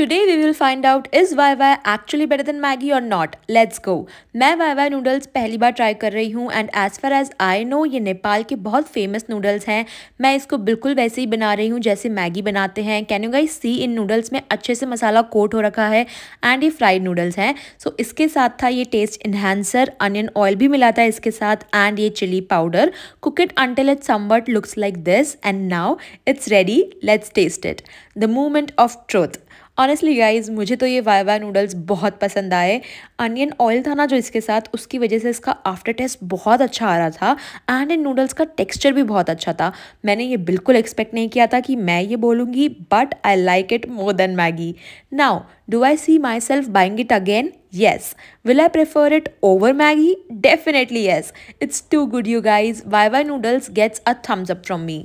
we will find out is Wai Wai actually better than Maggi और not let's go मैं Wai Y noodles पहली बार try कर रही हूँ and as far as I know ये नेपाल के बहुत फेमस नूडल्स हैं मैं इसको बिल्कुल वैसे ही बना रही हूँ जैसे मैगी बनाते हैं कैन यू गाई सी इन नूडल्स में अच्छे से मसाला कोट हो रखा है एंड ये फ्राइड नूडल्स हैं सो so, इसके साथ था ये टेस्ट इन्हेंसर अनियन ऑयल भी मिला था इसके साथ एंड ये chilli powder cook it until it simmered looks like this and now it's ready let's taste it the moment of truth honestly guys मुझे तो ये वाइवा नूडल्स बहुत पसंद आए अनियन ऑयल था ना जो इसके साथ उसकी वजह से इसका आफ्टर टेस्ट बहुत अच्छा आ रहा था एंड इन नूडल्स का टेक्स्चर भी बहुत अच्छा था मैंने ये बिल्कुल एक्सपेक्ट नहीं किया था कि मैं ये बोलूँगी but I like it more than Maggi now do I see myself buying it again yes will I prefer it over Maggi definitely yes it's too good you guys viva noodles gets a thumbs up from me